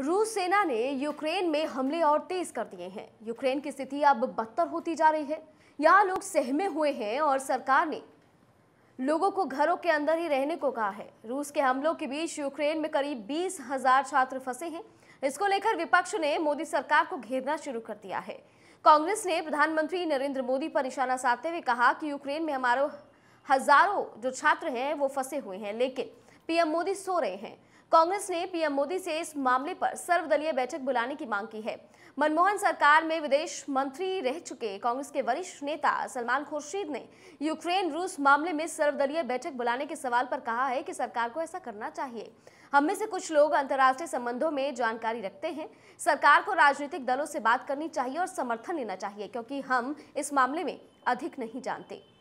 रूस सेना ने यूक्रेन में हमले और तेज कर दिए हैं यूक्रेन की स्थिति अब बदतर होती जा रही है यहाँ लोग सहमे हुए हैं और सरकार ने लोगों को घरों के अंदर ही रहने को कहा है रूस के हमलों के बीच यूक्रेन में करीब बीस हजार छात्र फंसे हैं इसको लेकर विपक्ष ने मोदी सरकार को घेरना शुरू कर दिया है कांग्रेस ने प्रधानमंत्री नरेंद्र मोदी पर निशाना साधते हुए कहा कि यूक्रेन में हमारे हजारों जो छात्र हैं वो फंसे हुए हैं लेकिन पीएम मोदी सो रहे हैं कांग्रेस ने पीएम मोदी से इस मामले पर सर्वदलीय बैठक बुलाने की मांग की है मनमोहन सरकार में विदेश मंत्री रह चुके कांग्रेस के वरिष्ठ नेता सलमान खुर्शीद ने यूक्रेन रूस मामले में सर्वदलीय बैठक बुलाने के सवाल पर कहा है कि सरकार को ऐसा करना चाहिए हम में से कुछ लोग अंतर्राष्ट्रीय संबंधों में जानकारी रखते हैं सरकार को राजनीतिक दलों से बात करनी चाहिए और समर्थन लेना चाहिए क्योंकि हम इस मामले में अधिक नहीं जानते